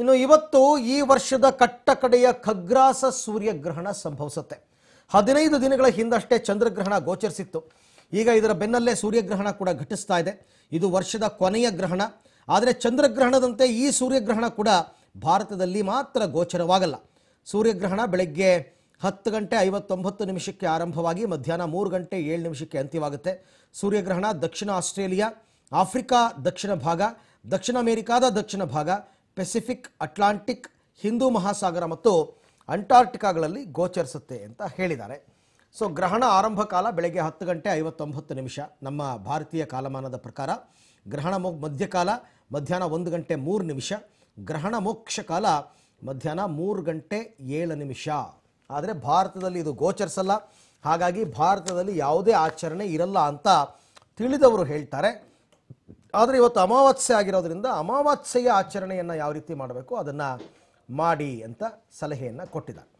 ಇನ್ನು ಇವತ್ತು ಈ ವರ್ಷದ ಕಟ್ಟ ಕಡೆಯ ಖಗ್ರಾಸ ಸೂರ್ಯಗ್ರಹಣ ಸಂಭವಿಸುತ್ತೆ ಹದಿನೈದು ದಿನಗಳ ಹಿಂದಷ್ಟೇ ಚಂದ್ರಗ್ರಹಣ ಗೋಚರಿಸಿತ್ತು ಈಗ ಇದರ ಬೆನ್ನಲ್ಲೇ ಸೂರ್ಯಗ್ರಹಣ ಕೂಡ ಘಟಿಸ್ತಾ ಇದೆ ಇದು ವರ್ಷದ ಕೊನೆಯ ಗ್ರಹಣ ಆದರೆ ಚಂದ್ರಗ್ರಹಣದಂತೆ ಈ ಸೂರ್ಯಗ್ರಹಣ ಕೂಡ ಭಾರತದಲ್ಲಿ ಮಾತ್ರ ಗೋಚರವಾಗಲ್ಲ ಸೂರ್ಯಗ್ರಹಣ ಬೆಳಗ್ಗೆ ಹತ್ತು ಗಂಟೆ ಐವತ್ತೊಂಬತ್ತು ನಿಮಿಷಕ್ಕೆ ಆರಂಭವಾಗಿ ಮಧ್ಯಾಹ್ನ ಮೂರು ಗಂಟೆ ಏಳು ನಿಮಿಷಕ್ಕೆ ಅಂತ್ಯವಾಗುತ್ತೆ ಸೂರ್ಯಗ್ರಹಣ ದಕ್ಷಿಣ ಆಸ್ಟ್ರೇಲಿಯಾ ಆಫ್ರಿಕಾ ದಕ್ಷಿಣ ಭಾಗ ದಕ್ಷಿಣ ಅಮೆರಿಕಾದ ದಕ್ಷಿಣ ಭಾಗ ಪೆಸಿಫಿಕ್ ಅಟ್ಲಾಂಟಿಕ್ ಹಿಂದೂ ಮಹಾಸಾಗರ ಮತ್ತು ಅಂಟಾರ್ಟಿಕಾಗಳಲ್ಲಿ ಗೋಚರಿಸುತ್ತೆ ಅಂತ ಹೇಳಿದ್ದಾರೆ ಸೊ ಗ್ರಹಣ ಆರಂಭ ಕಾಲ ಬೆಳಗ್ಗೆ ಹತ್ತು ಗಂಟೆ ಐವತ್ತೊಂಬತ್ತು ನಿಮಿಷ ನಮ್ಮ ಭಾರತೀಯ ಕಾಲಮಾನದ ಪ್ರಕಾರ ಗ್ರಹಣ ಮೊ ಮಧ್ಯಕಾಲ ಮಧ್ಯಾಹ್ನ ಒಂದು ಗಂಟೆ ಮೂರು ನಿಮಿಷ ಗ್ರಹಣ ಮೋಕ್ಷ ಕಾಲ ಮಧ್ಯಾಹ್ನ ಮೂರು ಗಂಟೆ ಏಳು ನಿಮಿಷ ಆದರೆ ಭಾರತದಲ್ಲಿ ಇದು ಗೋಚರಿಸಲ್ಲ ಹಾಗಾಗಿ ಭಾರತದಲ್ಲಿ ಯಾವುದೇ ಆಚರಣೆ ಇರಲ್ಲ ಅಂತ ತಿಳಿದವರು ಹೇಳ್ತಾರೆ ಆದರೆ ಇವತ್ತು ಅಮಾವಾಸ್ಯೆ ಆಗಿರೋದ್ರಿಂದ ಅಮಾವಾಸ್ಯೆಯ ಆಚರಣೆಯನ್ನು ಯಾವ ರೀತಿ ಮಾಡಬೇಕು ಅದನ್ನು ಮಾಡಿ ಅಂತ ಸಲಹೆಯನ್ನು ಕೊಟ್ಟಿದ್ದಾರೆ